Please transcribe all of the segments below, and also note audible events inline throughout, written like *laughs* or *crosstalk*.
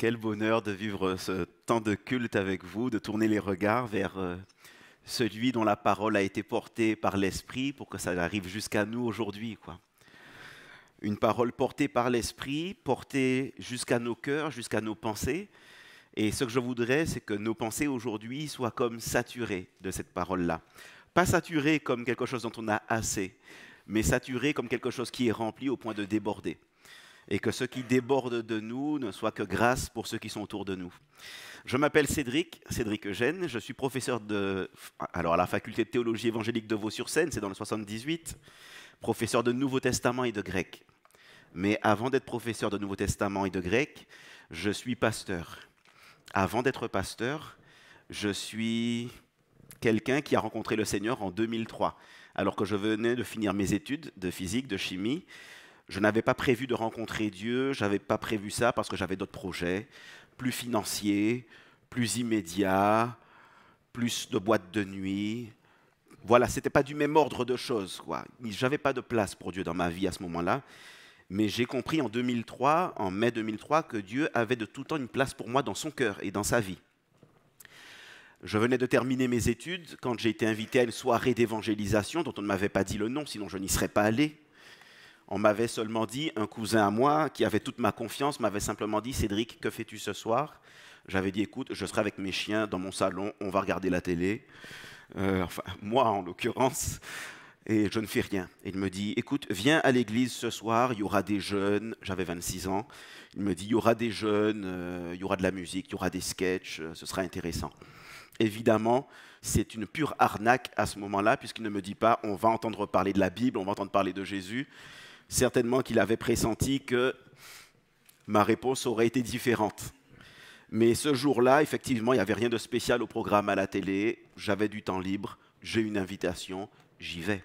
Quel bonheur de vivre ce temps de culte avec vous, de tourner les regards vers euh, celui dont la parole a été portée par l'Esprit pour que ça arrive jusqu'à nous aujourd'hui. Une parole portée par l'Esprit, portée jusqu'à nos cœurs, jusqu'à nos pensées. Et ce que je voudrais, c'est que nos pensées aujourd'hui soient comme saturées de cette parole-là. Pas saturées comme quelque chose dont on a assez, mais saturées comme quelque chose qui est rempli au point de déborder et que ce qui déborde de nous ne soit que grâce pour ceux qui sont autour de nous. Je m'appelle Cédric, Cédric Eugène, je suis professeur de, alors à la faculté de théologie évangélique de Vaux-sur-Seine, c'est dans le 78, professeur de Nouveau Testament et de grec. Mais avant d'être professeur de Nouveau Testament et de grec, je suis pasteur. Avant d'être pasteur, je suis quelqu'un qui a rencontré le Seigneur en 2003, alors que je venais de finir mes études de physique, de chimie. Je n'avais pas prévu de rencontrer Dieu, je n'avais pas prévu ça parce que j'avais d'autres projets, plus financiers, plus immédiats, plus de boîtes de nuit. Voilà, ce c'était pas du même ordre de choses, quoi. J'avais pas de place pour Dieu dans ma vie à ce moment-là. Mais j'ai compris en 2003, en mai 2003, que Dieu avait de tout temps une place pour moi dans son cœur et dans sa vie. Je venais de terminer mes études quand j'ai été invité à une soirée d'évangélisation dont on ne m'avait pas dit le nom, sinon je n'y serais pas allé. On m'avait seulement dit, un cousin à moi qui avait toute ma confiance m'avait simplement dit Cédric, que fais-tu ce soir J'avais dit écoute, je serai avec mes chiens dans mon salon, on va regarder la télé. Euh, enfin, moi en l'occurrence. Et je ne fais rien. Il me dit écoute, viens à l'église ce soir, il y aura des jeunes. J'avais 26 ans. Il me dit il y aura des jeunes, euh, il y aura de la musique, il y aura des sketchs, euh, ce sera intéressant. Évidemment, c'est une pure arnaque à ce moment-là, puisqu'il ne me dit pas on va entendre parler de la Bible, on va entendre parler de Jésus certainement qu'il avait pressenti que ma réponse aurait été différente. Mais ce jour-là, effectivement, il n'y avait rien de spécial au programme à la télé. J'avais du temps libre, j'ai une invitation, j'y vais.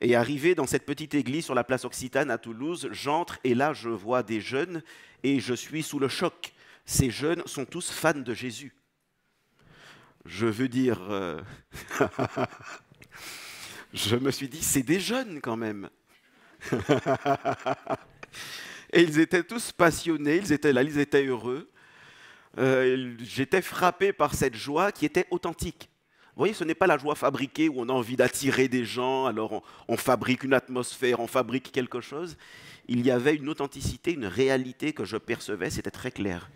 Et arrivé dans cette petite église sur la place Occitane à Toulouse, j'entre et là je vois des jeunes et je suis sous le choc. Ces jeunes sont tous fans de Jésus. Je veux dire, euh, *laughs* je me suis dit, c'est des jeunes quand même et ils étaient tous passionnés, ils étaient là, ils étaient heureux. Euh, j'étais frappé par cette joie qui était authentique. Vous voyez, ce n'est pas la joie fabriquée où on a envie d'attirer des gens, alors on, fabrique une atmosphère, on fabrique quelque chose. Il y avait une authenticité, une réalité que je percevais, c'était très clair.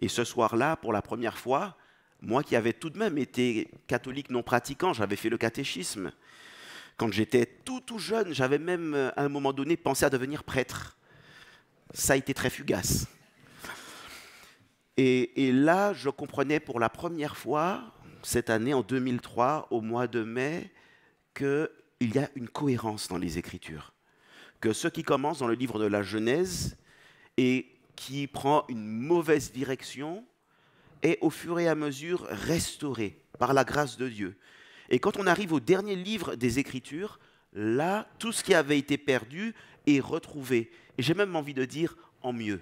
Et ce soir-là, pour la première fois, moi qui avais tout de même été catholique non pratiquant, j'avais fait le catéchisme, quand j'étais tout tout jeune, j'avais même euh, à un moment donné pensé à devenir prêtre. Ça a été très fugace. Et, là, je comprenais pour la première fois, cette année, en 2003, au mois de mai, qu'il y a une cohérence dans les Écritures. Que ce qui commence dans le livre de la Genèse et qui prend une mauvaise direction est au fur et à mesure restauré par la grâce de Dieu. Et quand on arrive au dernier livre des Écritures, là, tout ce qui avait été perdu est retrouvé. Et j'ai même envie de dire en mieux.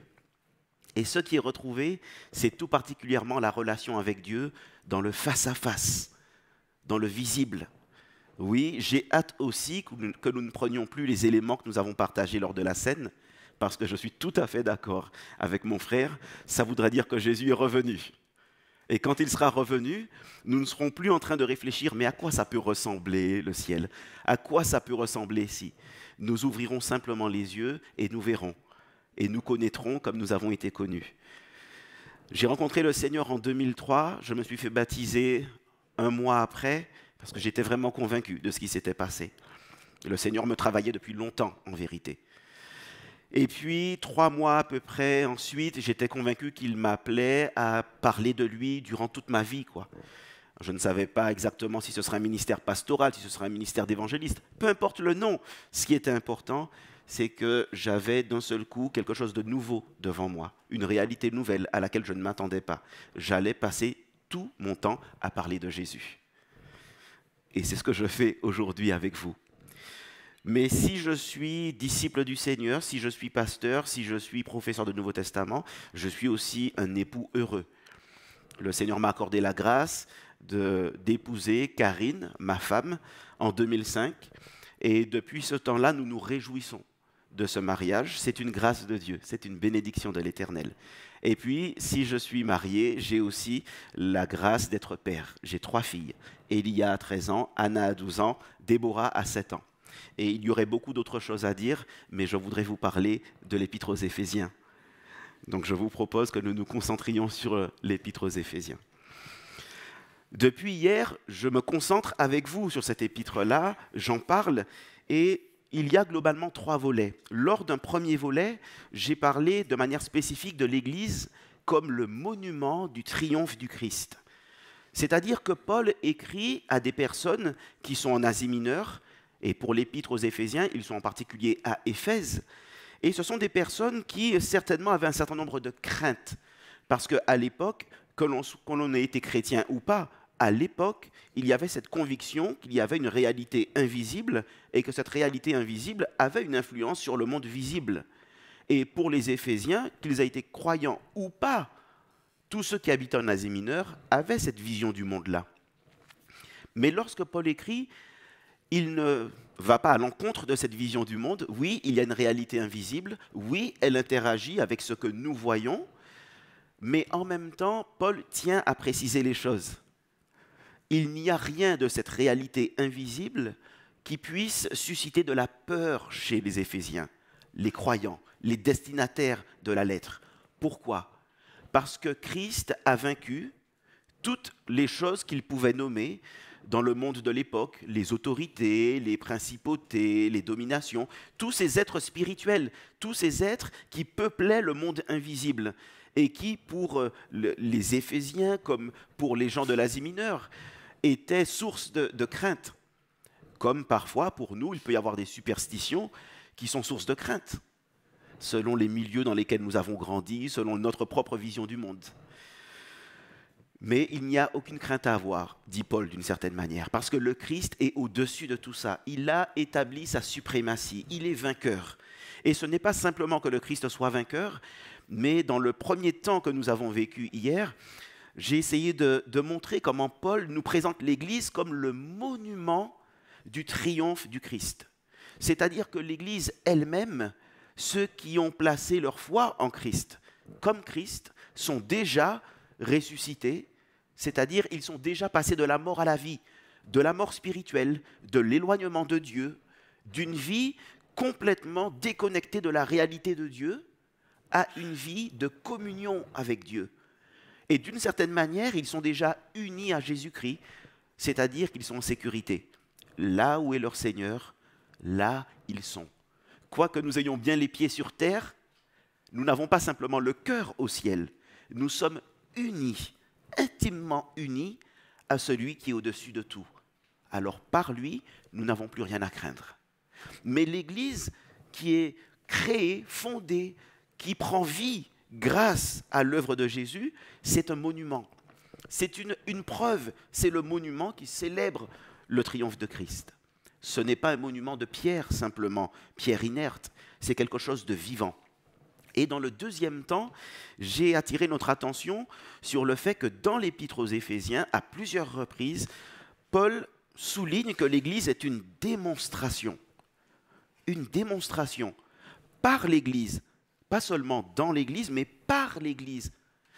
Et ce qui est retrouvé, c'est tout particulièrement la relation avec Dieu dans le face-à-face, dans le visible. Oui, j'ai hâte aussi que que nous ne prenions plus les éléments que nous avons partagés lors de la scène, parce que je suis tout à fait d'accord avec mon frère, ça voudrait dire que Jésus est revenu. Et quand il sera revenu, nous ne serons plus en train de réfléchir, mais à quoi ça peut ressembler le ciel À quoi ça peut ressembler si Nous ouvrirons simplement les yeux et nous verrons. Et nous connaîtrons comme nous avons été connus. J'ai rencontré le Seigneur en 2003, je me suis fait baptiser un mois après, parce que j'étais vraiment convaincu de ce qui s'était passé. Le Seigneur me travaillait depuis longtemps, en vérité. Et puis, trois mois à peu près ensuite, j'étais convaincu qu'il m'appelait à parler de lui durant toute ma vie. Quoi. Je ne savais pas exactement si ce serait un ministère pastoral, si ce serait un ministère d'évangéliste. Peu importe le nom. Ce qui était important, c'est que j'avais d'un seul coup quelque chose de nouveau devant moi, une réalité nouvelle à laquelle je ne m'attendais pas. J'allais passer tout mon temps à parler de Jésus. Et c'est ce que je fais aujourd'hui avec vous. Mais si je suis disciple du Seigneur, si je suis pasteur, si je suis professeur de Nouveau Testament, je suis aussi un époux heureux. Le Seigneur m'a accordé la grâce d'épouser Karine, ma femme, en 2005. Et depuis ce temps-là, nous nous réjouissons de ce mariage. C'est une grâce de Dieu, c'est une bénédiction de l'Éternel. Et puis, si je suis marié, j'ai aussi la grâce d'être père. J'ai trois filles. Elia a 13 ans, Anna à 12 ans, Déborah à 7 ans. Et il y aurait beaucoup d'autres choses à dire, mais je voudrais vous parler de l'épître aux Éphésiens. Donc je vous propose que nous nous concentrions sur euh, l'épître aux Éphésiens. Depuis hier, je me concentre avec vous sur cette épître-là, j'en parle, et il y a globalement trois volets. Lors d'un premier volet, j'ai parlé de manière spécifique de l'Église comme le monument du triomphe du Christ. C'est-à-dire que Paul écrit à des personnes qui sont en Asie mineure, et pour l'épître aux Éphésiens, ils sont en particulier à Éphèse. Et ce sont des personnes qui certainement avaient un certain nombre de craintes. Parce qu'à l'époque, que l'on ait été chrétien ou pas, à l'époque, il y avait cette conviction qu'il y avait une réalité invisible et que cette réalité invisible avait une influence sur le monde visible. Et pour les Éphésiens, qu'ils aient été croyants ou pas, tous ceux qui habitaient en Asie mineure avaient cette vision du monde-là. Mais lorsque Paul écrit, il ne va pas à l'encontre de cette vision du monde. Oui, il y a une réalité invisible. Oui, elle interagit avec ce que nous voyons. Mais en même temps, Paul tient à préciser les choses. Il n'y a rien de cette réalité invisible qui puisse susciter de la peur chez les Éphésiens, les croyants, les destinataires de la lettre. Pourquoi Parce que Christ a vaincu toutes les choses qu'il pouvait nommer, dans le monde de l'époque, les autorités, les principautés, les dominations, tous ces êtres spirituels, tous ces êtres qui peuplaient le monde invisible et qui, pour euh, les Éphésiens comme pour les gens de l'Asie mineure, étaient source de, de crainte. Comme parfois, pour nous, il peut y avoir des superstitions qui sont source de crainte, selon les milieux dans lesquels nous avons grandi, selon notre propre vision du monde. Mais il n'y a aucune crainte à avoir, dit Paul d'une certaine manière, parce que le Christ est au-dessus de tout ça. Il a établi sa suprématie, il est vainqueur. Et ce n'est pas simplement que le Christ soit vainqueur, mais dans le premier temps que nous avons vécu hier, j'ai essayé de, montrer comment Paul nous présente l'Église comme le monument du triomphe du Christ. C'est-à-dire que l'Église elle-même, ceux qui ont placé leur foi en Christ, comme Christ, sont déjà ressuscités, c'est-à-dire ils sont déjà passés de la mort à la vie, de la mort spirituelle, de l'éloignement de Dieu, d'une vie complètement déconnectée de la réalité de Dieu à une vie de communion avec Dieu. Et d'une certaine manière, ils sont déjà unis à Jésus-Christ, c'est-à-dire qu'ils sont en sécurité. Là où est leur Seigneur, là ils sont. Quoique nous ayons bien les pieds sur terre, nous n'avons pas simplement le cœur au ciel, nous sommes unis, intimement unis à celui qui est au-dessus de tout. Alors par lui, nous n'avons plus rien à craindre. Mais l'Église qui est créée, fondée, qui prend vie grâce à l'œuvre de Jésus, c'est un monument. C'est une, une preuve, c'est le monument qui célèbre le triomphe de Christ. Ce n'est pas un monument de pierre simplement, pierre inerte, c'est quelque chose de vivant. Et dans le deuxième temps, j'ai attiré notre attention sur le fait que dans l'Épître aux Éphésiens, à plusieurs reprises, Paul souligne que l'Église est une démonstration. Une démonstration par l'Église, pas seulement dans l'Église, mais par l'Église.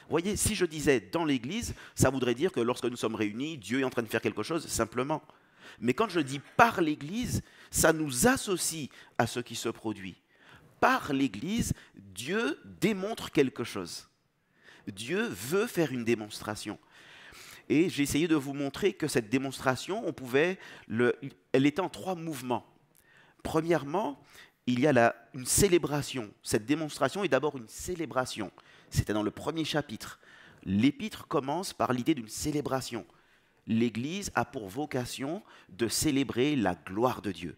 Vous voyez, si je disais dans l'Église, ça voudrait dire que lorsque nous sommes réunis, Dieu est en train de faire quelque chose, simplement. Mais quand je dis par l'Église, ça nous associe à ce qui se produit par l'Église, Dieu démontre quelque chose. Dieu veut faire une démonstration. Et j'ai essayé de vous montrer que cette démonstration, on pouvait, le, elle était en trois mouvements. Premièrement, il y a une célébration. Cette démonstration est d'abord une célébration. C'était dans le premier chapitre. L'épître commence par l'idée d'une célébration. L'Église a pour vocation de célébrer la gloire de Dieu.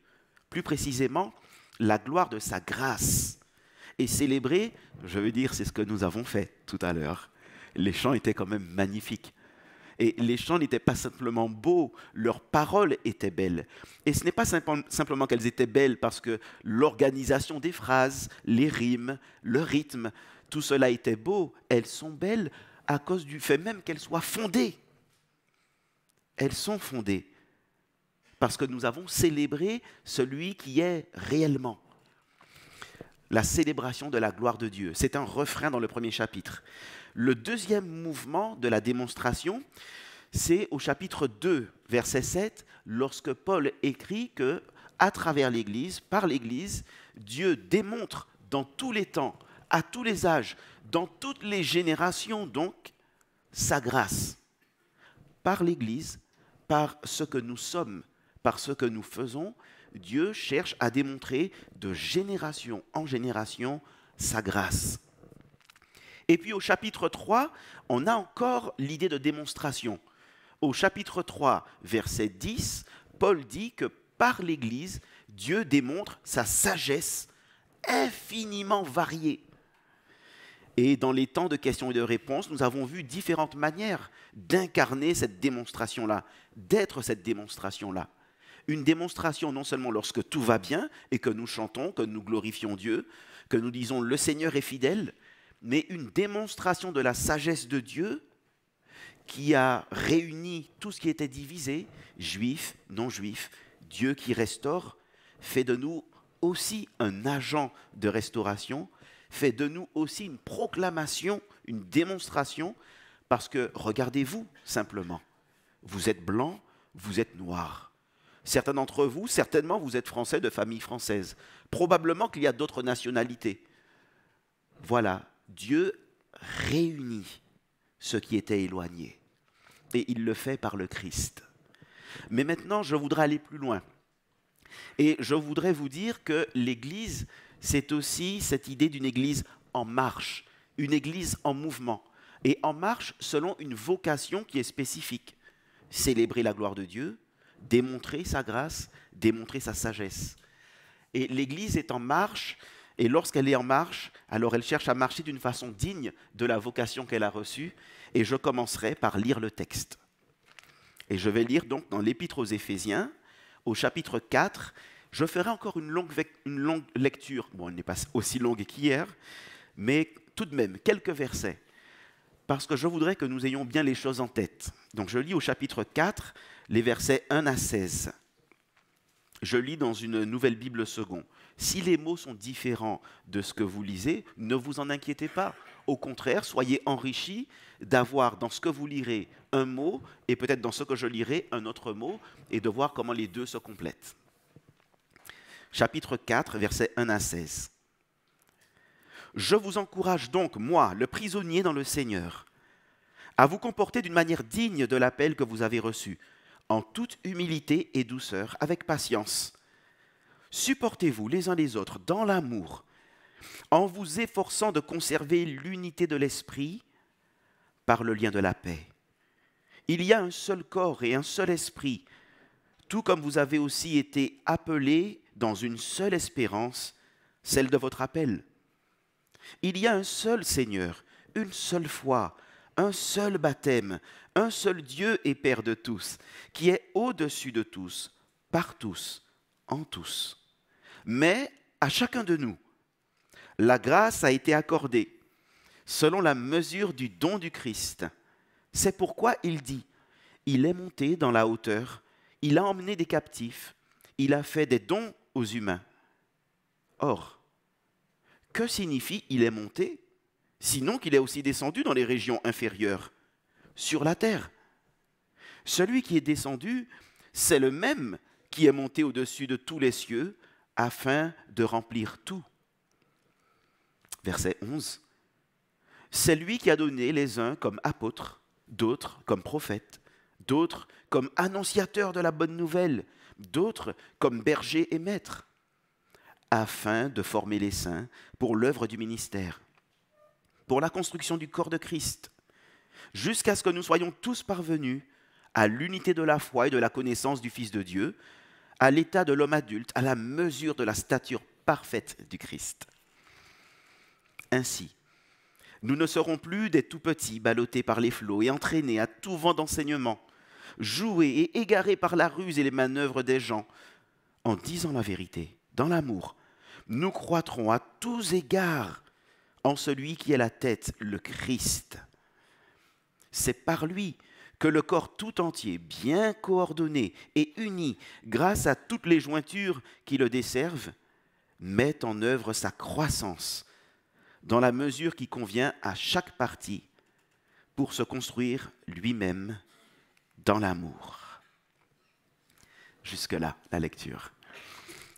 Plus précisément, la gloire de sa grâce et célébrer, je veux dire, c'est ce que nous avons fait tout à l'heure. Les chants étaient quand même magnifiques. Et les chants n'étaient pas simplement beaux, leurs paroles étaient belles. Et ce n'est pas simplement qu'elles étaient belles parce que l'organisation des phrases, les rimes, le rythme, tout cela était beau. Elles sont belles à cause du fait même qu'elles soient fondées. Elles sont fondées parce que nous avons célébré celui qui est réellement. La célébration de la gloire de Dieu. C'est un refrain dans le premier chapitre. Le deuxième mouvement de la démonstration, c'est au chapitre 2, verset 7, lorsque Paul écrit que, à travers l'Église, par l'Église, Dieu démontre dans tous les temps, à tous les âges, dans toutes les générations, donc, sa grâce. Par l'Église, par ce que nous sommes par ce que nous faisons, Dieu cherche à démontrer de génération en génération sa grâce. Et puis au chapitre 3, on a encore l'idée de démonstration. Au chapitre 3, verset 10, Paul dit que par l'Église, Dieu démontre sa sagesse infiniment variée. Et dans les temps de questions et de réponses, nous avons vu différentes manières d'incarner cette démonstration-là, d'être cette démonstration-là une démonstration non seulement lorsque tout va bien et que nous chantons, que nous glorifions Dieu, que nous disons le Seigneur est fidèle, mais une démonstration de la sagesse de Dieu qui a réuni tout ce qui était divisé, juifs, non-juifs, Dieu qui restaure, fait de nous aussi un agent de restauration, fait de nous aussi une proclamation, une démonstration, parce que regardez-vous simplement, vous êtes blanc, vous êtes noir Certains d'entre vous, certainement, vous êtes français de famille française. Probablement qu'il y a d'autres nationalités. Voilà, Dieu réunit ceux qui étaient éloignés. Et il le fait par le Christ. Mais maintenant, je voudrais aller plus loin. Et je voudrais vous dire que l'Église, c'est aussi cette idée d'une Église en marche, une Église en mouvement, et en marche selon une vocation qui est spécifique. Célébrer la gloire de Dieu, démontrer sa grâce, démontrer sa sagesse. Et l'Église est en marche, et lorsqu'elle est en marche, alors elle cherche à marcher d'une façon digne de la vocation qu'elle a reçue, et je commencerai par lire le texte. Et je vais lire donc dans l'Épître aux Éphésiens, au chapitre 4, je ferai encore une longue, lecture, bon, elle n'est pas aussi longue qu'hier, mais tout de même quelques versets parce que je voudrais que nous ayons bien les choses en tête. Donc je lis au chapitre 4 les versets 1 à 16. Je lis dans une nouvelle Bible seconde. Si les mots sont différents de ce que vous lisez, ne vous en inquiétez pas. Au contraire, soyez enrichis d'avoir dans ce que vous lirez un mot et peut-être dans ce que je lirai un autre mot et de voir comment les deux se complètent. Chapitre 4, versets 1 à 16. Je vous encourage donc, moi, le prisonnier dans le Seigneur, à vous comporter d'une manière digne de l'appel que vous avez reçu, en toute humilité et douceur, avec patience. Supportez-vous les uns les autres dans l'amour, en vous efforçant de conserver l'unité de l'esprit par le lien de la paix. Il y a un seul corps et un seul esprit, tout comme vous avez aussi été appelés dans une seule espérance, celle de votre appel. Il y a un seul Seigneur, une seule foi, un seul baptême, un seul Dieu et Père de tous, qui est au-dessus de tous, par tous, en tous. Mais à chacun de nous, la grâce a été accordée selon la mesure du don du Christ. C'est pourquoi il dit, il est monté dans la hauteur, il a emmené des captifs, il a fait des dons aux humains. Or, que signifie il est monté Sinon qu'il est aussi descendu dans les régions inférieures, sur la terre. Celui qui est descendu, c'est le même qui est monté au-dessus de tous les cieux afin de remplir tout. Verset 11. C'est lui qui a donné les uns comme apôtres, d'autres comme prophètes, d'autres comme annonciateurs de la bonne nouvelle, d'autres comme bergers et maîtres afin de former les saints pour l'œuvre du ministère, pour la construction du corps de Christ, jusqu'à ce que nous soyons tous parvenus à l'unité de la foi et de la connaissance du Fils de Dieu, à l'état de l'homme adulte, à la mesure de la stature parfaite du Christ. Ainsi, nous ne serons plus des tout petits ballottés par les flots et entraînés à tout vent d'enseignement, joués et égarés par la ruse et les manœuvres des gens, en disant la vérité, dans l'amour, nous croîtrons à tous égards en celui qui est la tête, le Christ. C'est par lui que le corps tout entier, bien coordonné et uni grâce à toutes les jointures qui le desservent, met en œuvre sa croissance dans la mesure qui convient à chaque partie pour se construire lui-même dans l'amour. Jusque-là, la lecture.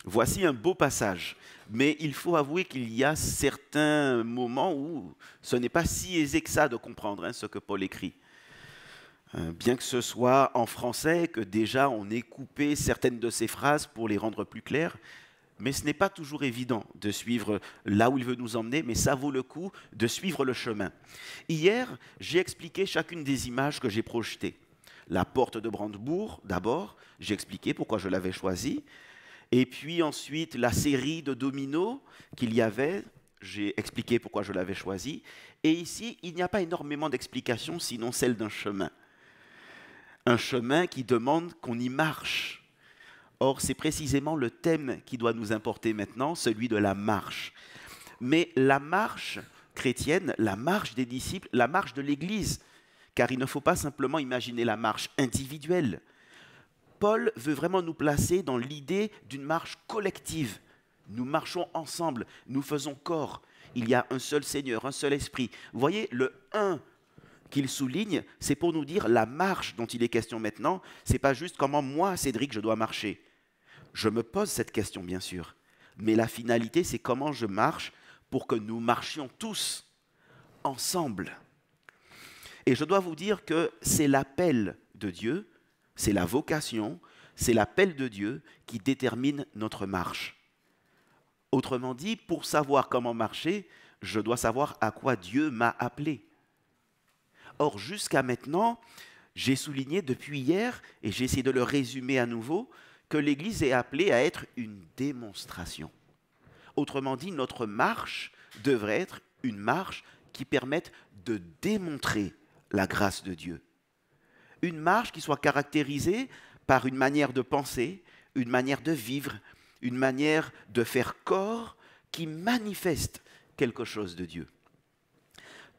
Voici un beau passage, mais il faut avouer qu'il y a certains moments où ce n'est pas si aisé que ça de comprendre hein, ce que Paul écrit. Euh, bien que ce soit en français, que déjà on ait coupé certaines de ses phrases pour les rendre plus claires, mais ce n'est pas toujours évident de suivre là où il veut nous emmener, mais ça vaut le coup de suivre le chemin. Hier, j'ai expliqué chacune des images que j'ai projetées. La porte de Brandebourg, d'abord, j'ai expliqué pourquoi je l'avais choisie. Et puis ensuite, la série de dominos qu'il y avait, j'ai expliqué pourquoi je l'avais choisi. Et ici, il n'y a pas énormément d'explications, sinon celle d'un chemin. Un chemin qui demande qu'on y marche. Or, c'est précisément le thème qui doit nous importer maintenant, celui de la marche. Mais la marche chrétienne, la marche des disciples, la marche de l'Église, car il ne faut pas simplement imaginer la marche individuelle, Paul veut vraiment nous placer dans l'idée d'une marche collective. Nous marchons ensemble, nous faisons corps. Il y a un seul Seigneur, un seul Esprit. Vous voyez, le 1 qu'il souligne, c'est pour nous dire la marche dont il est question maintenant. C'est pas juste comment moi, Cédric, je dois marcher. Je me pose cette question, bien sûr. Mais la finalité, c'est comment je marche pour que nous marchions tous ensemble. Et je dois vous dire que c'est l'appel de Dieu c'est la vocation, c'est l'appel de Dieu qui détermine notre marche. Autrement dit, pour savoir comment marcher, je dois savoir à quoi Dieu m'a appelé. Or, jusqu'à maintenant, j'ai souligné depuis hier, et j'ai essayé de le résumer à nouveau, que l'Église est appelée à être une démonstration. Autrement dit, notre marche devrait être une marche qui permette de démontrer la grâce de Dieu une marche qui soit caractérisée par une manière de penser, une manière de vivre, une manière de faire corps qui manifeste quelque chose de Dieu.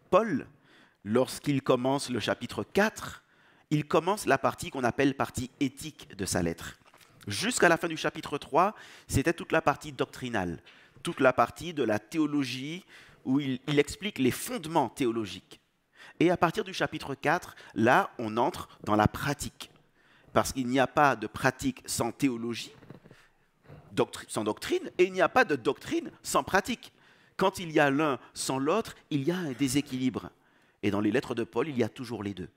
Paul, lorsqu'il commence le chapitre 4, il commence la partie qu'on appelle partie éthique de sa lettre. Jusqu'à la fin du chapitre 3, c'était toute la partie doctrinale, toute la partie de la théologie où il, il explique les fondements théologiques et à partir du chapitre 4, là, on entre dans la pratique. Parce qu'il n'y a pas de pratique sans théologie, sans doctrine, et il n'y a pas de doctrine sans pratique. Quand il y a l'un sans l'autre, il y a un déséquilibre. Et dans les lettres de Paul, il y a toujours les deux.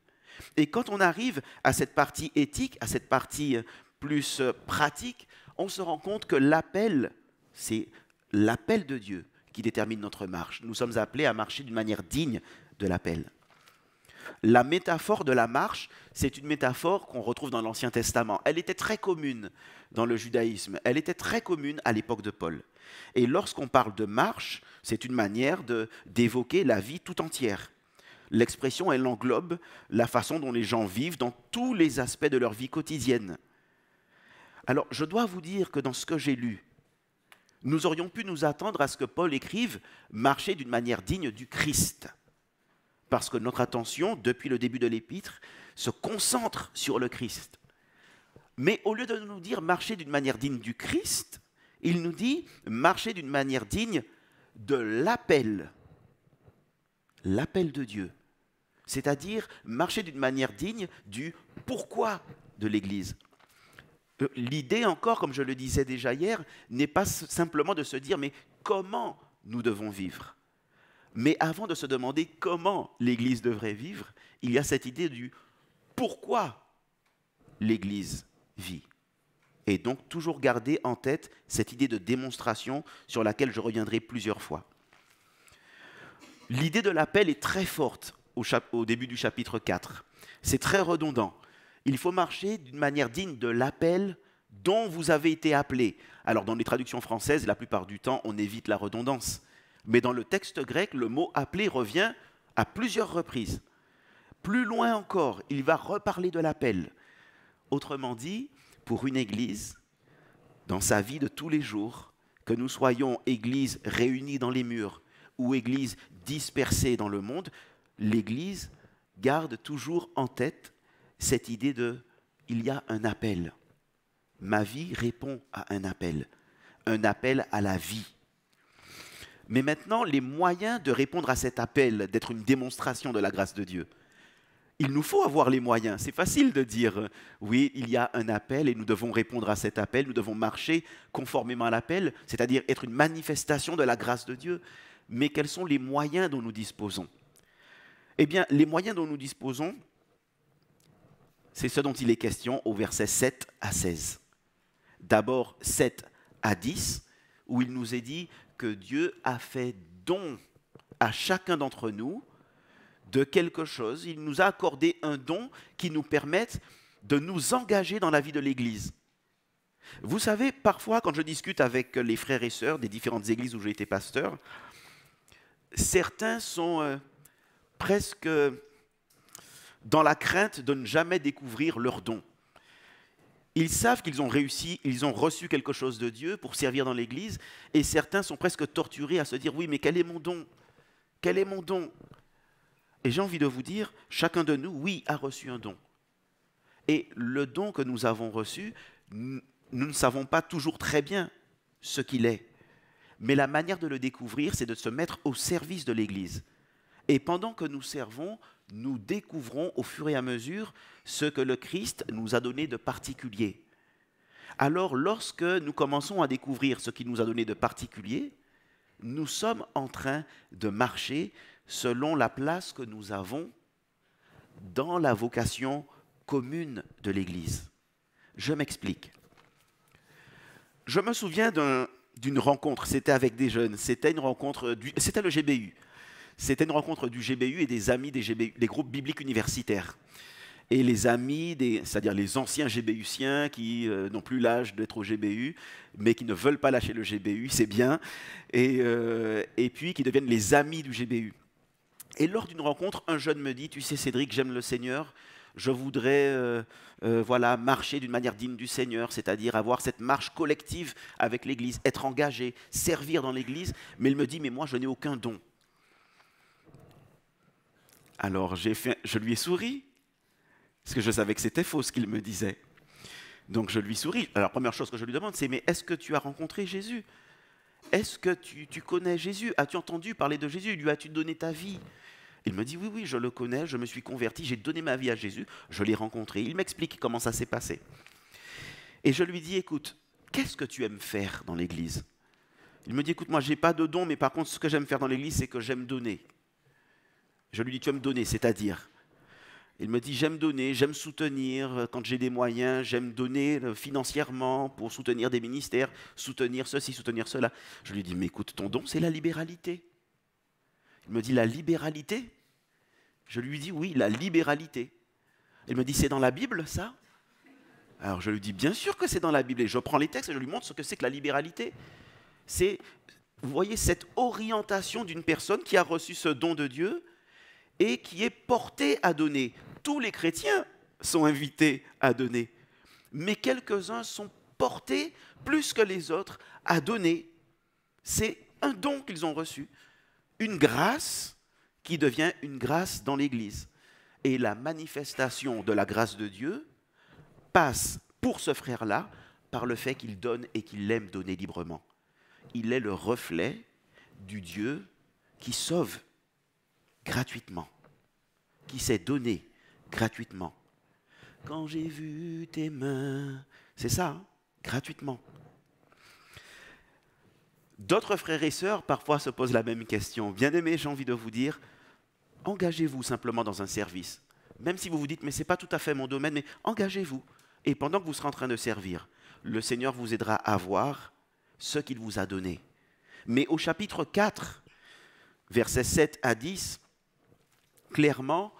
Et quand on arrive à cette partie éthique, à cette partie euh, plus euh, pratique, on se rend compte que l'appel, c'est l'appel de Dieu qui détermine notre marche. Nous sommes appelés à marcher d'une manière digne de l'appel. La métaphore de la marche, c'est une métaphore qu'on retrouve dans l'Ancien Testament. Elle était très commune dans le judaïsme, elle était très commune à l'époque de Paul. Et lorsqu'on parle de marche, c'est une manière d'évoquer la vie tout entière. L'expression, elle englobe la façon dont les gens vivent dans tous les aspects de leur vie quotidienne. Alors, je dois vous dire que dans ce que j'ai lu, nous aurions pu nous attendre à ce que Paul écrive marcher d'une manière digne du Christ parce que notre attention, depuis le début de l'épître, se concentre sur le Christ. Mais au lieu de nous dire marcher d'une manière digne du Christ, il nous dit marcher d'une manière digne de l'appel, l'appel de Dieu, c'est-à-dire marcher d'une manière digne du pourquoi de l'Église. Euh, l'idée encore, comme je le disais déjà hier, n'est pas simplement de se dire mais comment nous devons vivre mais avant de se demander comment l'Église devrait vivre, il y a cette idée du pourquoi l'Église vit. Et donc toujours garder en tête cette idée de démonstration sur laquelle je reviendrai plusieurs fois. L'idée de l'appel est très forte au, début du chapitre 4. C'est très redondant. Il faut marcher d'une manière digne de l'appel dont vous avez été appelé. Alors dans les traductions françaises, la plupart du temps, on évite la redondance. Mais dans le texte grec, le mot appelé revient à plusieurs reprises. Plus loin encore, il va reparler de l'appel. Autrement dit, pour une Église, dans sa vie de tous les jours, que nous soyons Église réunie dans les murs ou Église dispersée dans le monde, l'Église garde toujours en tête cette idée de il y a un appel. Ma vie répond à un appel, un appel à la vie, mais maintenant les moyens de répondre à cet appel, d'être une démonstration de la grâce de Dieu. Il nous faut avoir les moyens. C'est facile de dire, euh, oui, il y a un appel et nous devons répondre à cet appel, nous devons marcher conformément à l'appel, c'est-à-dire être une manifestation de la grâce de Dieu. Mais quels sont les moyens dont nous disposons Eh bien, les moyens dont nous disposons, c'est ce dont il est question au verset 7 à 16. D'abord 7 à 10, où il nous est dit, que Dieu a fait don à chacun d'entre nous de quelque chose. Il nous a accordé un don qui nous permette de nous engager dans la vie de l'Église. Vous savez, parfois, quand je discute avec les frères et sœurs des différentes églises où j'ai été pasteur, certains sont euh, presque euh, dans la crainte de ne jamais découvrir leur don. Ils savent qu'ils ont réussi, ils ont reçu quelque chose de Dieu pour servir dans l'Église, et certains sont presque torturés à se dire, oui, mais quel est mon don Quel est mon don Et j'ai envie de vous dire, chacun de nous, oui, a reçu un don. Et le don que nous avons reçu, nous ne savons pas toujours très bien ce qu'il est. Mais la manière de le découvrir, c'est de se mettre au service de l'Église. Et pendant que nous servons, nous découvrons au fur et à mesure ce que le Christ nous a donné de particulier. Alors lorsque nous commençons à découvrir ce qu'il nous a donné de particulier, nous sommes en train de marcher selon la place que nous avons dans la vocation commune de l'Église. Je m'explique. Je me souviens d'une rencontre, c'était avec des jeunes, c'était une rencontre, c'était le GBU, c'était une rencontre du GBU et des amis des, GBU, des groupes bibliques universitaires. Et les amis, c'est-à-dire les anciens GBUciens qui euh, n'ont plus l'âge d'être au GBU, mais qui ne veulent pas lâcher le GBU, c'est bien, euh, et, puis qui deviennent les amis du GBU. Et lors d'une rencontre, un jeune me dit, tu sais Cédric, j'aime le Seigneur, je voudrais euh, voilà, marcher d'une manière digne du Seigneur, c'est-à-dire avoir cette marche collective avec l'Église, être engagé, servir dans l'Église. Mais il me dit, mais moi, je n'ai aucun don. Alors je lui ai souri, parce que je savais que c'était faux ce qu'il me disait. Donc je lui souris. Alors première chose que je lui demande, c'est mais est-ce que tu as rencontré Jésus Est-ce que tu, connais Jésus As-tu entendu parler de Jésus Lui as-tu donné ta vie Il me dit oui, oui, je le connais, je me suis converti, j'ai donné ma vie à Jésus, je l'ai rencontré. Il m'explique comment ça s'est passé. Et je lui dis, écoute, qu'est-ce que tu aimes faire dans l'Église Il me dit, écoute, moi, n'ai pas de don, mais par contre, ce que j'aime faire dans l'Église, c'est que j'aime donner. Je lui dis, tu vas me donner, c'est-à-dire Il me dit, j'aime donner, j'aime soutenir quand j'ai des moyens, j'aime donner euh, financièrement pour soutenir des ministères, soutenir ceci, soutenir cela. Je lui dis, mais écoute, ton don, c'est la libéralité. Il me dit, la libéralité Je lui dis, oui, la libéralité. Il me dit, c'est dans la Bible, ça Alors je lui dis, bien sûr que c'est dans la Bible. Et je prends les textes et je lui montre ce que c'est que la libéralité. C'est, vous voyez, cette orientation d'une personne qui a reçu ce don de Dieu et qui est porté à donner. Tous les chrétiens sont invités à donner, mais quelques-uns sont portés plus que les autres à donner. C'est un don qu'ils ont reçu, une grâce qui devient une grâce dans l'Église. Et la manifestation de la grâce de Dieu passe pour ce frère-là par le fait qu'il donne et qu'il aime donner librement. Il est le reflet du Dieu qui sauve gratuitement, qui s'est donné gratuitement. Quand j'ai vu tes mains, c'est ça, hein, gratuitement. D'autres frères et sœurs parfois se posent la même question. Bien-aimés, j'ai envie de vous dire, engagez-vous simplement dans un service. Même si vous vous dites, mais ce n'est pas tout à fait mon domaine, mais engagez-vous. Et pendant que vous serez en train de servir, le Seigneur vous aidera à voir ce qu'il vous a donné. Mais au chapitre 4, versets 7 à 10, clairement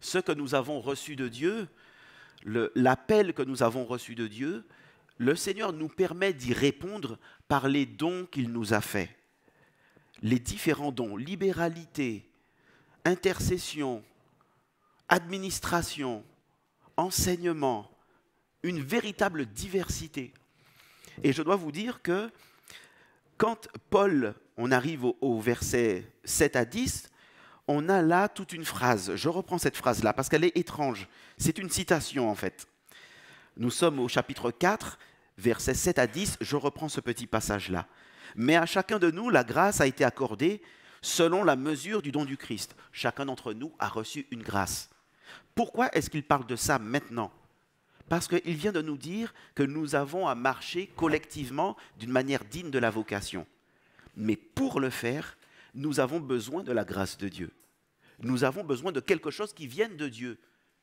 ce que nous avons reçu de Dieu, l'appel que nous avons reçu de Dieu, le Seigneur nous permet d'y répondre par les dons qu'il nous a faits. Les différents dons, libéralité, intercession, administration, enseignement, une véritable diversité. Et je dois vous dire que quand Paul, on arrive au, au verset 7 à 10, on a là toute une phrase. Je reprends cette phrase-là parce qu'elle est étrange. C'est une citation en fait. Nous sommes au chapitre 4, versets 7 à 10. Je reprends ce petit passage-là. Mais à chacun de nous, la grâce a été accordée selon la mesure du don du Christ. Chacun d'entre nous a reçu une grâce. Pourquoi est-ce qu'il parle de ça maintenant Parce qu'il vient de nous dire que nous avons à marcher collectivement d'une manière digne de la vocation. Mais pour le faire, nous avons besoin de la grâce de Dieu. Nous avons besoin de quelque chose qui vienne de Dieu,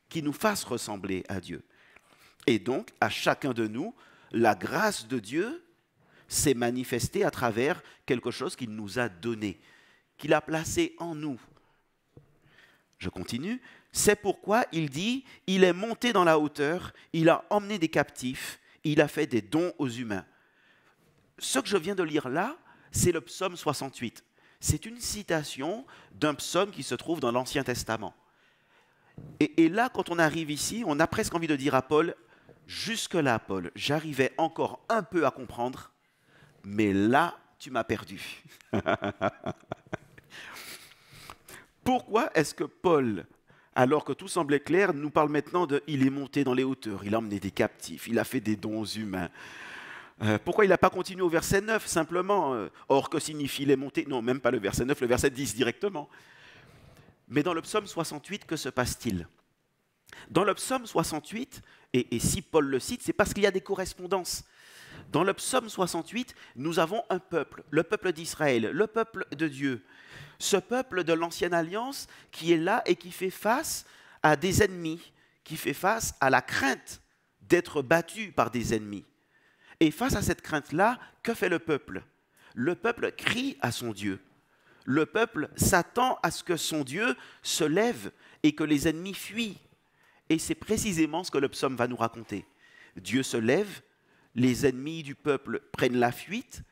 qui nous fasse ressembler à Dieu. Et donc, à chacun de nous, la grâce de Dieu s'est manifestée à travers quelque chose qu'il nous a donné, qu'il a placé en nous. Je continue. C'est pourquoi il dit, il est monté dans la hauteur, il a emmené des captifs, il a fait des dons aux humains. Ce que je viens de lire là, c'est le psaume 68 c'est une citation d'un psaume qui se trouve dans l'Ancien Testament. Et, là, quand on arrive ici, on a presque envie de dire à Paul, jusque-là, Paul, j'arrivais encore un peu à comprendre, mais là, tu m'as perdu. *laughs* Pourquoi est-ce que Paul, alors que tout semblait clair, nous parle maintenant de ⁇ il est monté dans les hauteurs, il a emmené des captifs, il a fait des dons humains ⁇ euh, pourquoi il n'a pas continué au verset 9 simplement euh, Or, que signifient les montées Non, même pas le verset 9, le verset 10 directement. Mais dans le psaume 68, que se passe-t-il Dans le psaume 68, et, et si Paul le cite, c'est parce qu'il y a des correspondances. Dans le psaume 68, nous avons un peuple, le peuple d'Israël, le peuple de Dieu. Ce peuple de l'ancienne alliance qui est là et qui fait face à des ennemis, qui fait face à la crainte d'être battu par des ennemis. Et face à cette crainte-là, que fait le peuple Le peuple crie à son Dieu. Le peuple s'attend à ce que son Dieu se lève et que les ennemis fuient. Et c'est précisément ce que le psaume va nous raconter. Dieu se lève, les ennemis du peuple prennent la fuite,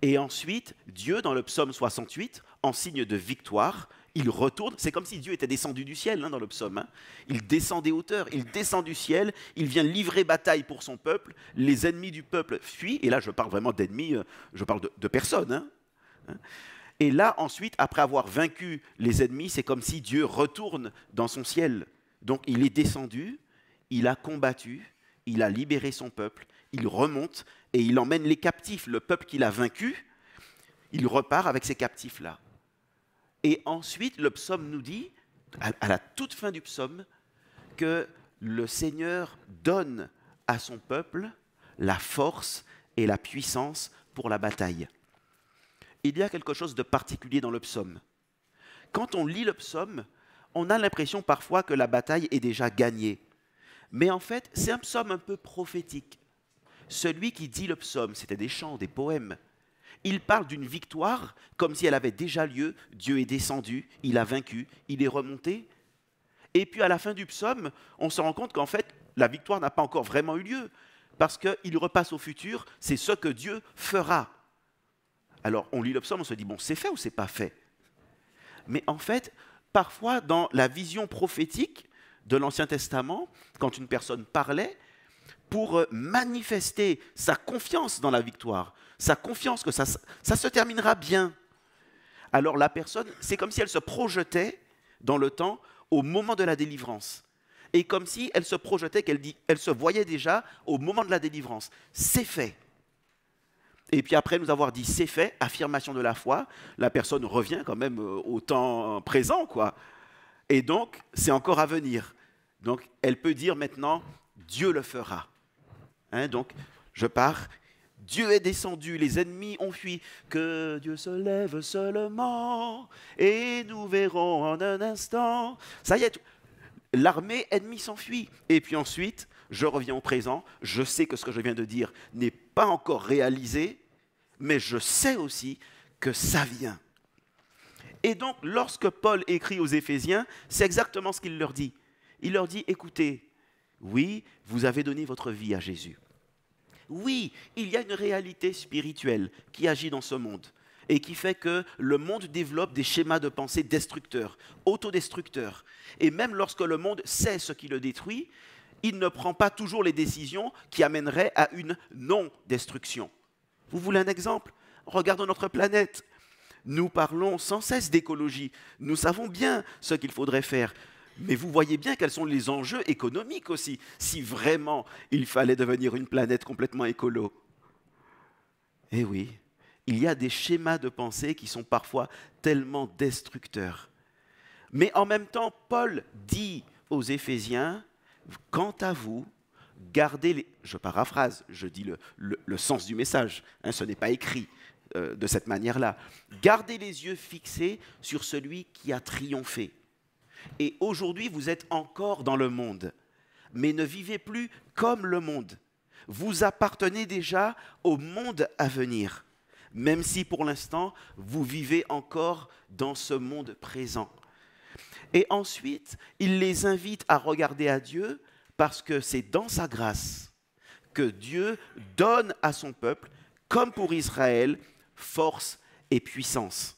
et ensuite Dieu, dans le psaume 68, en signe de victoire, il retourne. C'est comme si Dieu était descendu du ciel hein, dans le psaume. Hein. Il descend des hauteurs, il descend du ciel, il vient livrer bataille pour son peuple. Les ennemis du peuple fuient. Et là, je parle vraiment d'ennemis, euh, je parle de, personnes. Hein, et là, ensuite, après avoir vaincu les ennemis, c'est comme si Dieu retourne dans son ciel. Donc il est descendu, il a combattu, il a libéré son peuple, il remonte et il emmène les captifs, le peuple qu'il a vaincu, il repart avec ses captifs-là. Et ensuite, le psaume nous dit, à, la toute fin du psaume, que le Seigneur donne à son peuple la force et la puissance pour la bataille. Il y a quelque chose de particulier dans le psaume. Quand on lit le psaume, on a l'impression parfois que la bataille est déjà gagnée. Mais en fait, c'est un psaume un peu prophétique. Celui qui dit le psaume, c'était des chants, des poèmes, il parle d'une victoire comme si elle avait déjà lieu. Dieu est descendu, il a vaincu, il est remonté. Et puis à la fin du psaume, on se rend compte qu'en fait, la victoire n'a pas encore vraiment eu lieu, parce qu'il repasse au futur, c'est ce que Dieu fera. Alors on lit le psaume, on se dit, bon, c'est fait ou c'est pas fait Mais en fait, parfois dans la vision prophétique de l'Ancien Testament, quand une personne parlait, pour euh, manifester sa confiance dans la victoire, sa confiance que ça, ça se terminera bien. Alors la personne, c'est comme si elle se projetait dans le temps au moment de la délivrance. Et comme si elle se projetait, qu'elle dit, elle se voyait déjà au moment de la délivrance. C'est fait. Et puis après nous avoir dit c'est fait, affirmation de la foi, la personne revient quand même euh, au temps présent, quoi. Et donc, c'est encore à venir. Donc, elle peut dire maintenant, Dieu le fera. Hein, donc, je pars, Dieu est descendu, les ennemis ont fui. Que Dieu se lève seulement et nous verrons en un instant. Ça y est, l'armée ennemie s'enfuit. Et puis ensuite, je reviens au présent. Je sais que ce que je viens de dire n'est pas encore réalisé, mais je sais aussi que ça vient. Et donc, lorsque Paul écrit aux Éphésiens, c'est exactement ce qu'il leur dit. Il leur dit, écoutez, oui, vous avez donné votre vie à Jésus oui, il y a une réalité spirituelle qui agit dans ce monde et qui fait que le monde développe des schémas de pensée destructeurs, autodestructeurs. Et même lorsque le monde sait ce qui le détruit, il ne prend pas toujours les décisions qui amèneraient à une non-destruction. Vous voulez un exemple Regardons notre planète. Nous parlons sans cesse d'écologie. Nous savons bien ce qu'il faudrait faire mais vous voyez bien quels sont les enjeux économiques aussi, si vraiment il fallait devenir une planète complètement écolo. Eh oui, il y a des schémas de pensée qui sont parfois tellement destructeurs. Mais en même temps, Paul dit aux Éphésiens, quant à vous, gardez les... Je paraphrase, je dis le, sens du message, hein, ce n'est pas écrit euh, de cette manière-là. Gardez les yeux fixés sur celui qui a triomphé et aujourd'hui vous êtes encore dans le monde, mais ne vivez plus comme le monde. Vous appartenez déjà au monde à venir, même si pour l'instant vous vivez encore dans ce monde présent. Et ensuite, il les invite à regarder à Dieu parce que c'est dans sa grâce que Dieu donne à son peuple, comme pour Israël, force et puissance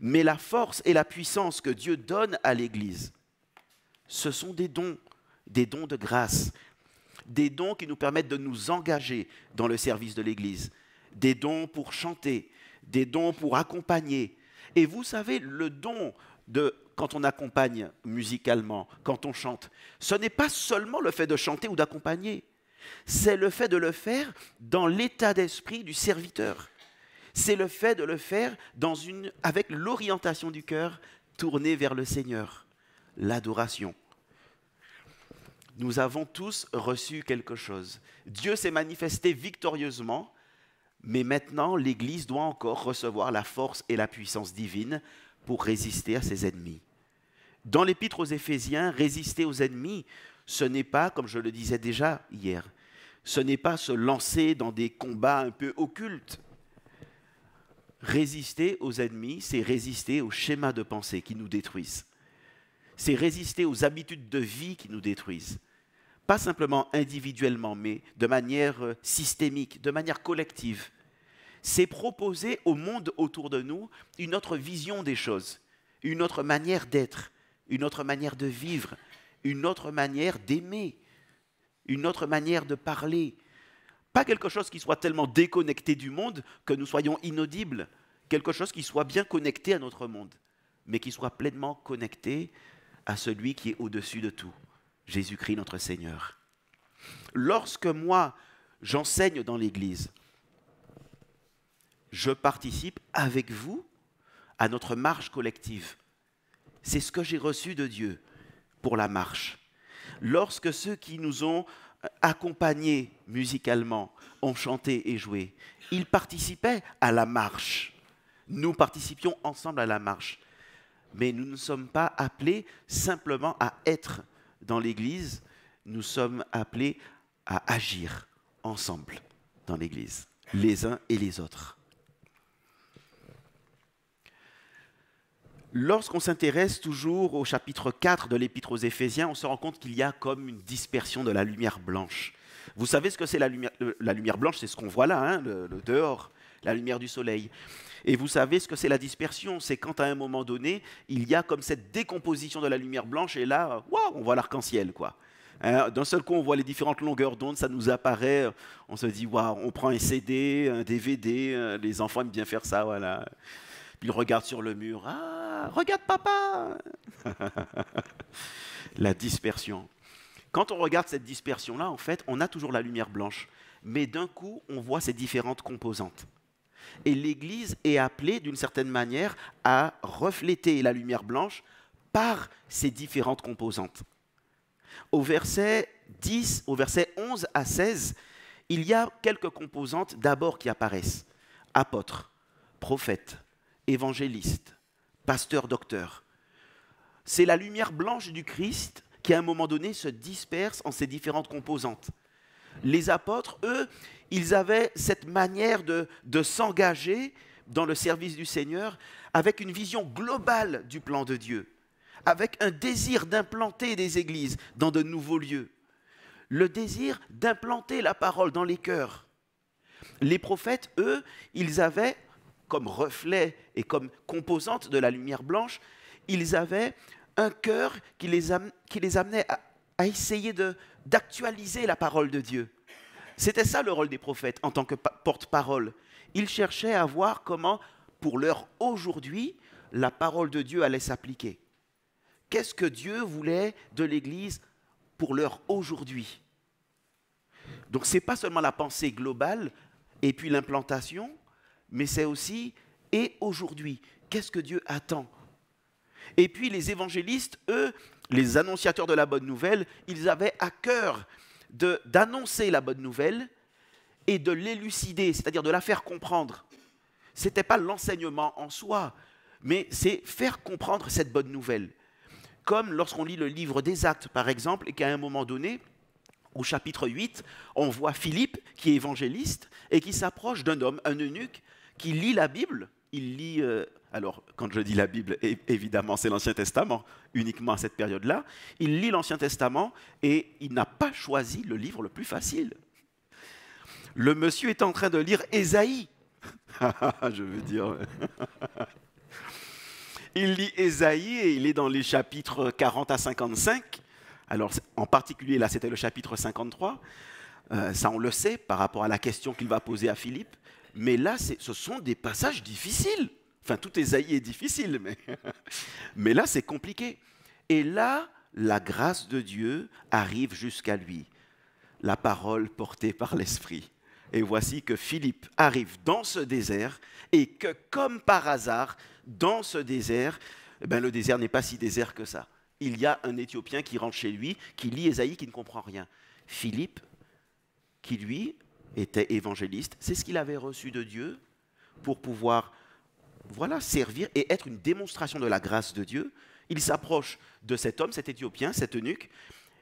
mais la force et la puissance que Dieu donne à l'Église, ce sont des dons, des dons de grâce, des dons qui nous permettent de nous engager dans le service de l'Église, des dons pour chanter, des dons pour accompagner. Et vous savez, le don de quand on accompagne musicalement, quand on chante, ce n'est pas seulement le fait de chanter ou d'accompagner, c'est le fait de le faire dans l'état d'esprit du serviteur c'est le fait de le faire dans une, avec l'orientation du cœur tournée vers le Seigneur, l'adoration. Nous avons tous reçu quelque chose. Dieu s'est manifesté victorieusement, mais maintenant l'Église doit encore recevoir la force et la puissance divine pour résister à ses ennemis. Dans l'épître aux Éphésiens, résister aux ennemis, ce n'est pas, comme je le disais déjà hier, ce n'est pas se lancer dans des combats un peu occultes, Résister aux ennemis, c'est résister aux schémas de pensée qui nous détruisent. C'est résister aux habitudes de vie qui nous détruisent. Pas simplement individuellement, mais de manière euh, systémique, de manière collective. C'est proposer au monde autour de nous une autre vision des choses, une autre manière d'être, une autre manière de vivre, une autre manière d'aimer, une autre manière de parler, quelque chose qui soit tellement déconnecté du monde que nous soyons inaudibles, quelque chose qui soit bien connecté à notre monde, mais qui soit pleinement connecté à celui qui est au-dessus de tout, Jésus-Christ notre Seigneur. Lorsque moi, j'enseigne dans l'Église, je participe avec vous à notre marche collective. C'est ce que j'ai reçu de Dieu pour la marche. Lorsque ceux qui nous ont accompagnés musicalement, ont chanté et joué. Ils participaient à la marche. Nous participions ensemble à la marche. Mais nous ne sommes pas appelés simplement à être dans l'Église, nous sommes appelés à agir ensemble dans l'Église, les uns et les autres. Lorsqu'on s'intéresse toujours au chapitre 4 de l'Épître aux Éphésiens, on se rend compte qu'il y a comme une dispersion de la lumière blanche. Vous savez ce que c'est la lumière, euh, la lumière blanche, c'est ce qu'on voit là, hein, le, dehors, la lumière du soleil. Et vous savez ce que c'est la dispersion, c'est quand à un moment donné, il y a comme cette décomposition de la lumière blanche, et là, waouh, on voit l'arc-en-ciel, quoi. Hein, d'un seul coup, on voit les différentes longueurs d'onde, ça nous apparaît. On se dit, waouh, on prend un CD, un DVD, euh, les enfants aiment bien faire ça, voilà il regarde sur le mur. Ah, regarde papa *laughs* La dispersion. Quand on regarde cette dispersion-là, en fait, on a toujours la lumière blanche. Mais d'un coup, on voit ces différentes composantes. Et l'Église est appelée, d'une certaine manière, à refléter la lumière blanche par ces différentes composantes. Au verset 10, au verset 11 à 16, il y a quelques composantes d'abord qui apparaissent. Apôtres, prophètes, évangéliste, pasteur, docteur. C'est la lumière blanche du Christ qui, à un moment donné, se disperse en ses différentes composantes. Les apôtres, eux, ils avaient cette manière de, de s'engager dans le service du Seigneur avec une vision globale du plan de Dieu, avec un désir d'implanter des églises dans de nouveaux lieux, le désir d'implanter la parole dans les cœurs. Les prophètes, eux, ils avaient comme reflet et comme composante de la lumière blanche, ils avaient un cœur qui les, qui les amenait à, à essayer d'actualiser la parole de Dieu. C'était ça le rôle des prophètes en tant que porte-parole. Ils cherchaient à voir comment, pour leur aujourd'hui, la parole de Dieu allait s'appliquer. Qu'est-ce que Dieu voulait de l'Église pour leur aujourd'hui Donc ce n'est pas seulement la pensée globale et puis l'implantation, mais c'est aussi et aujourd'hui, qu'est-ce que Dieu attend Et puis les évangélistes, eux, les annonciateurs de la bonne nouvelle, ils avaient à cœur d'annoncer la bonne nouvelle et de l'élucider, c'est-à-dire de la faire comprendre. Ce n'était pas l'enseignement en soi, mais c'est faire comprendre cette bonne nouvelle. Comme lorsqu'on lit le livre des actes, par exemple, et qu'à un moment donné, au chapitre 8, on voit Philippe, qui est évangéliste, et qui s'approche d'un homme, un eunuque, qui lit la Bible, il lit, euh, alors quand je dis la Bible, évidemment c'est l'Ancien Testament, uniquement à cette période-là, il lit l'Ancien Testament et il n'a pas choisi le livre le plus facile. Le monsieur est en train de lire Ésaïe. *laughs* je veux dire. *laughs* il lit Ésaïe et il est dans les chapitres 40 à 55. Alors en particulier là c'était le chapitre 53. Euh, ça on le sait par rapport à la question qu'il va poser à Philippe mais là, ce sont des passages difficiles. Enfin, tout Esaïe est difficile, mais, *laughs* mais là, c'est compliqué. Et là, la grâce de Dieu arrive jusqu'à lui, la parole portée par l'Esprit. Et voici que Philippe arrive dans ce désert et que, comme par hasard, dans ce désert, eh ben, le désert n'est pas si désert que ça. Il y a un Éthiopien qui rentre chez lui, qui lit Esaïe, qui ne comprend rien. Philippe, qui lui était évangéliste. C'est ce qu'il avait reçu de Dieu pour pouvoir voilà, servir et être une démonstration de la grâce de Dieu. Il s'approche de cet homme, cet Éthiopien, cet eunuque,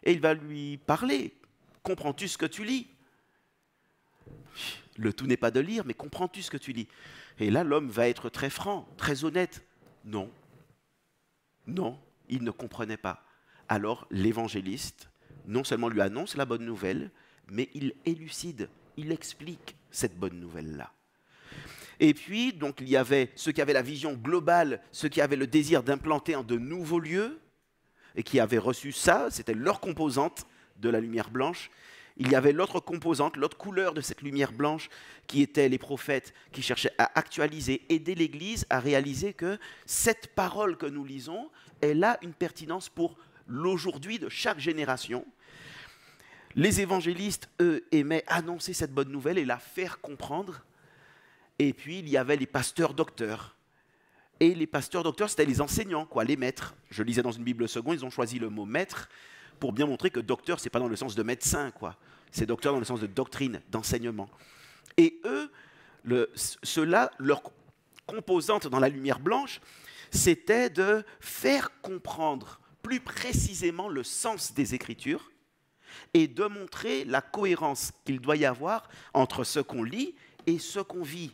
et il va lui parler. Comprends-tu ce que tu lis Le tout n'est pas de lire, mais comprends-tu ce que tu lis Et là, l'homme va être très franc, très honnête. Non, non, il ne comprenait pas. Alors l'évangéliste, non seulement lui annonce la bonne nouvelle, mais il élucide, il explique cette bonne nouvelle-là. Et puis, donc, il y avait ceux qui avaient la vision globale, ceux qui avaient le désir d'implanter en de nouveaux lieux, et qui avaient reçu ça, c'était leur composante de la lumière blanche. Il y avait l'autre composante, l'autre couleur de cette lumière blanche, qui étaient les prophètes, qui cherchaient à actualiser, aider l'Église à réaliser que cette parole que nous lisons, elle a une pertinence pour l'aujourd'hui de chaque génération, les évangélistes, eux, aimaient annoncer cette bonne nouvelle et la faire comprendre. Et puis, il y avait les pasteurs-docteurs. Et les pasteurs-docteurs, c'était les enseignants, quoi, les maîtres. Je lisais dans une Bible seconde, ils ont choisi le mot maître pour bien montrer que docteur, c'est pas dans le sens de médecin, quoi. C'est docteur dans le sens de doctrine, d'enseignement. Et eux, cela, leur composante dans la lumière blanche, c'était de faire comprendre plus précisément le sens des Écritures et de montrer la cohérence qu'il doit y avoir entre ce qu'on lit et ce qu'on vit.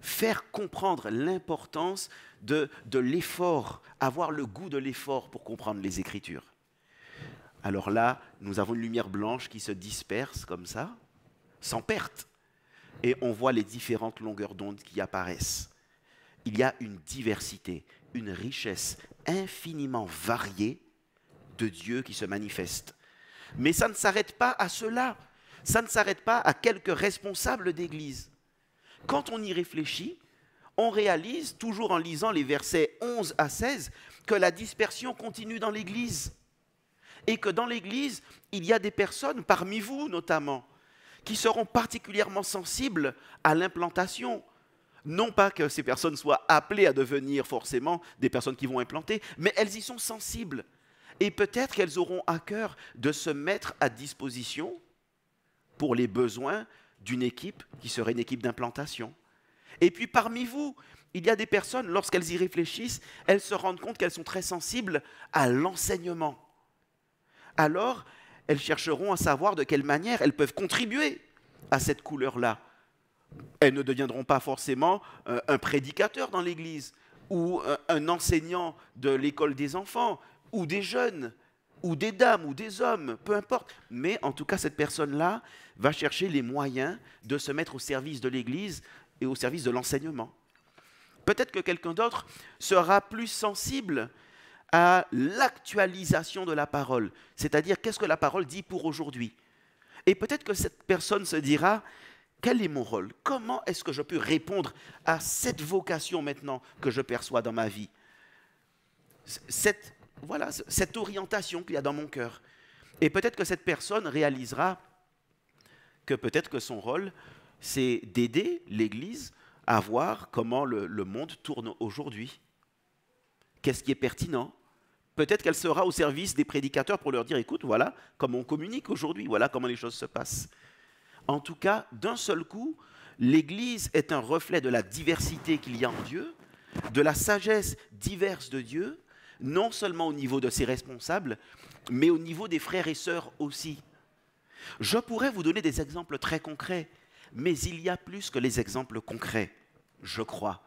Faire comprendre l'importance de, de l'effort, avoir le goût de l'effort pour comprendre les Écritures. Alors là, nous avons une lumière blanche qui se disperse comme ça, sans perte, et on voit les différentes longueurs d'onde qui apparaissent. Il y a une diversité, une richesse infiniment variée de Dieu qui se manifeste. Mais ça ne s'arrête pas à cela. Ça ne s'arrête pas à quelques responsables d'Église. Quand on y réfléchit, on réalise, toujours en lisant les versets 11 à 16, que la dispersion continue dans l'Église. Et que dans l'Église, il y a des personnes, parmi vous notamment, qui seront particulièrement sensibles à l'implantation. Non pas que ces personnes soient appelées à devenir forcément des personnes qui vont implanter, mais elles y sont sensibles et peut-être qu'elles auront à cœur de se mettre à disposition pour les besoins d'une équipe qui serait une équipe d'implantation. Et puis parmi vous, il y a des personnes, lorsqu'elles y réfléchissent, elles se rendent compte qu'elles sont très sensibles à l'enseignement. Alors, elles chercheront à savoir de quelle manière elles peuvent contribuer à cette couleur-là. Elles ne deviendront pas forcément euh, un prédicateur dans l'Église ou euh, un enseignant de l'école des enfants ou des jeunes, ou des dames, ou des hommes, peu importe. Mais en tout cas, cette personne-là va chercher les moyens de se mettre au service de l'Église et au service de l'enseignement. Peut-être que quelqu'un d'autre sera plus sensible à l'actualisation de la parole, c'est-à-dire qu'est-ce que la parole dit pour aujourd'hui. Et peut-être que cette personne se dira, quel est mon rôle Comment est-ce que je peux répondre à cette vocation maintenant que je perçois dans ma vie Cette voilà cette orientation qu'il y a dans mon cœur. Et peut-être que cette personne réalisera que peut-être que son rôle, c'est d'aider l'Église à voir comment le, monde tourne aujourd'hui. Qu'est-ce qui est pertinent Peut-être qu'elle sera au service des prédicateurs pour leur dire, écoute, voilà comment on communique aujourd'hui, voilà comment les choses se passent. En tout cas, d'un seul coup, l'Église est un reflet de la diversité qu'il y a en Dieu, de la sagesse diverse de Dieu, non seulement au niveau de ses responsables, mais au niveau des frères et sœurs aussi. Je pourrais vous donner des exemples très concrets, mais il y a plus que les exemples concrets, je crois.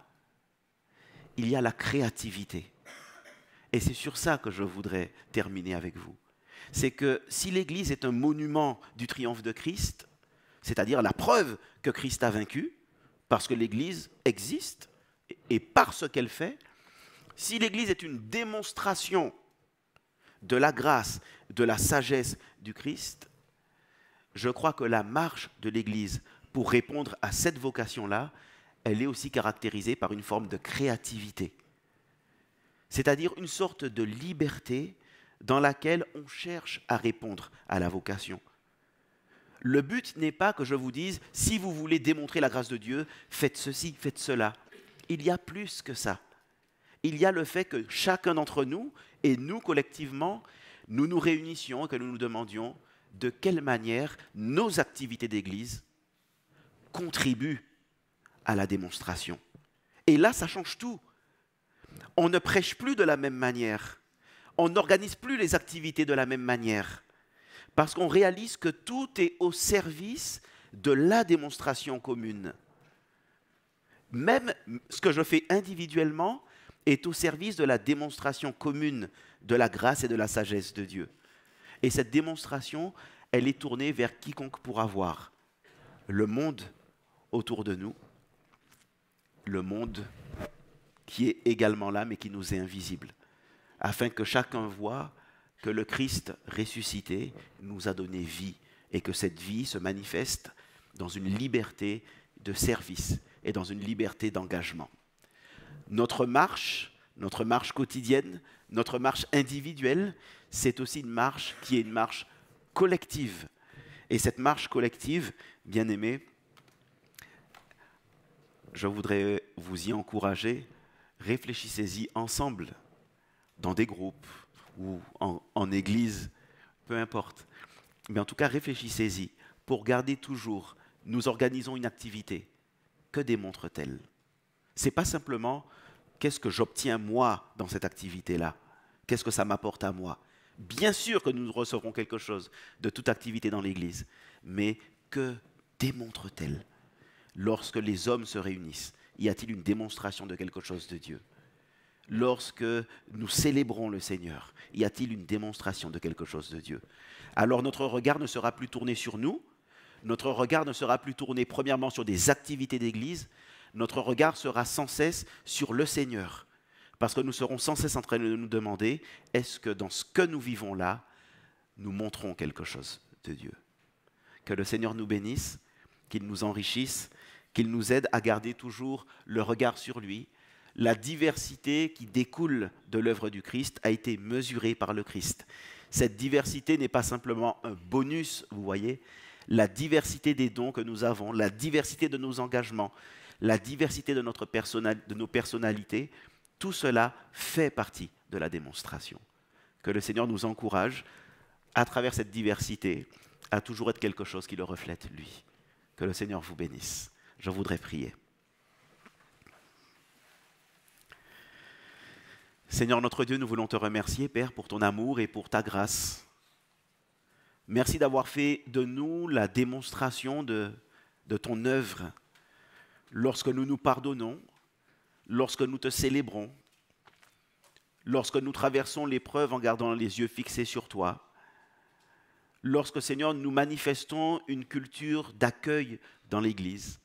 Il y a la créativité. Et c'est sur ça que je voudrais terminer avec vous. C'est que si l'Église est un monument du triomphe de Christ, c'est-à-dire la preuve que Christ a vaincu, parce que l'Église existe, et parce qu'elle fait, si l'Église est une démonstration de la grâce, de la sagesse du Christ, je crois que la marche de l'Église pour répondre à cette vocation-là, elle est aussi caractérisée par une forme de créativité, c'est-à-dire une sorte de liberté dans laquelle on cherche à répondre à la vocation. Le but n'est pas que je vous dise, si vous voulez démontrer la grâce de Dieu, faites ceci, faites cela. Il y a plus que ça il y a le fait que chacun d'entre nous, et nous collectivement, nous nous réunissions et que nous nous demandions de quelle manière nos activités d'église contribuent à la démonstration. Et là, ça change tout. On ne prêche plus de la même manière. On n'organise plus les activités de la même manière. Parce qu'on réalise que tout est au service de la démonstration commune. Même ce que je fais individuellement, est au service de la démonstration commune de la grâce et de la sagesse de Dieu. Et cette démonstration, elle est tournée vers quiconque pourra voir le monde autour de nous, le monde qui est également là mais qui nous est invisible, afin que chacun voit que le Christ ressuscité nous a donné vie et que cette vie se manifeste dans une liberté de service et dans une liberté d'engagement notre marche, notre marche quotidienne, notre marche individuelle, c'est aussi une marche qui est une marche collective. Et cette marche collective, bien aimée, je voudrais vous y encourager. Réfléchissez-y ensemble, dans des groupes ou en, église, peu importe. Mais en tout cas, réfléchissez-y pour garder toujours, nous organisons une activité. Que démontre-t-elle Ce n'est pas simplement qu'est-ce que j'obtiens moi dans cette activité-là Qu'est-ce que ça m'apporte à moi Bien sûr que nous recevrons quelque chose de toute activité dans l'Église, mais que démontre-t-elle Lorsque les hommes se réunissent, y a-t-il une démonstration de quelque chose de Dieu Lorsque nous célébrons le Seigneur, y a-t-il une démonstration de quelque chose de Dieu Alors notre regard ne sera plus tourné sur nous, notre regard ne sera plus tourné premièrement sur des activités d'Église, notre regard sera sans cesse sur le Seigneur. Parce que nous serons sans cesse en train de nous demander, est-ce que dans ce que nous vivons là, nous montrons quelque chose de Dieu Que le Seigneur nous bénisse, qu'il nous enrichisse, qu'il nous aide à garder toujours le regard sur lui. La diversité qui découle de l'œuvre du Christ a été mesurée par le Christ. Cette diversité n'est pas simplement un bonus, vous voyez, la diversité des dons que nous avons, la diversité de nos engagements, la diversité de, notre de nos personnalités, tout cela fait partie de la démonstration. Que le Seigneur nous encourage, à travers cette diversité, à toujours être quelque chose qui le reflète, lui. Que le Seigneur vous bénisse. Je voudrais prier. Seigneur notre Dieu, nous voulons te remercier, Père, pour ton amour et pour ta grâce. Merci d'avoir fait de nous la démonstration de, de ton œuvre lorsque nous nous pardonnons, lorsque nous te célébrons, lorsque nous traversons l'épreuve en gardant les yeux fixés sur toi, lorsque Seigneur nous manifestons une culture d'accueil dans l'Église,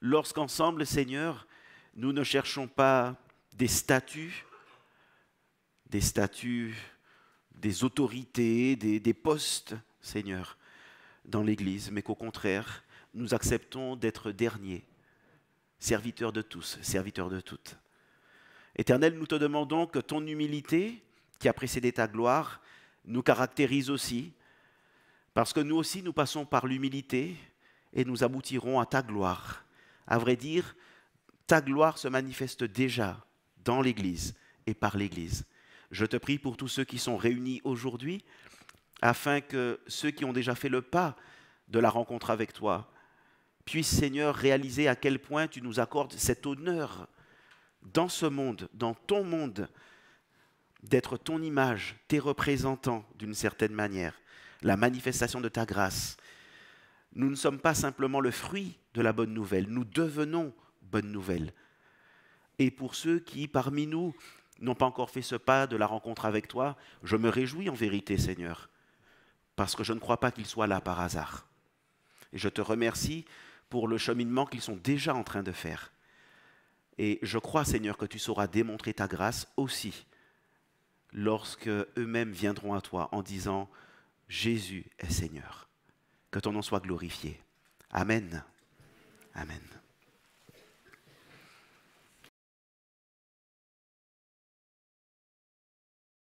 lorsqu'ensemble Seigneur nous ne cherchons pas des statuts, des statuts, des autorités, des, des postes, Seigneur, dans l'Église, mais qu'au contraire, nous acceptons d'être derniers, serviteur de tous, serviteur de toutes. Éternel, nous te demandons que ton humilité, qui a précédé ta gloire, nous caractérise aussi, parce que nous aussi nous passons par l'humilité et nous aboutirons à ta gloire. À vrai dire, ta gloire se manifeste déjà dans l'Église et par l'Église. Je te prie pour tous ceux qui sont réunis aujourd'hui, afin que ceux qui ont déjà fait le pas de la rencontre avec toi puisse, Seigneur, réaliser à quel point tu nous accordes cet honneur dans ce monde, dans ton monde, d'être ton image, tes représentants d'une certaine manière, la manifestation de ta grâce. Nous ne sommes pas simplement le fruit de la bonne nouvelle, nous devenons bonne nouvelle. Et pour ceux qui, parmi nous, n'ont pas encore fait ce pas de la rencontre avec toi, je me réjouis en vérité, Seigneur, parce que je ne crois pas qu'il soit là par hasard. Et je te remercie pour le cheminement qu'ils sont déjà en train de faire. Et je crois, Seigneur, que tu sauras démontrer ta grâce aussi lorsque eux-mêmes viendront à toi en disant Jésus est Seigneur. Que ton nom soit glorifié. Amen. Amen.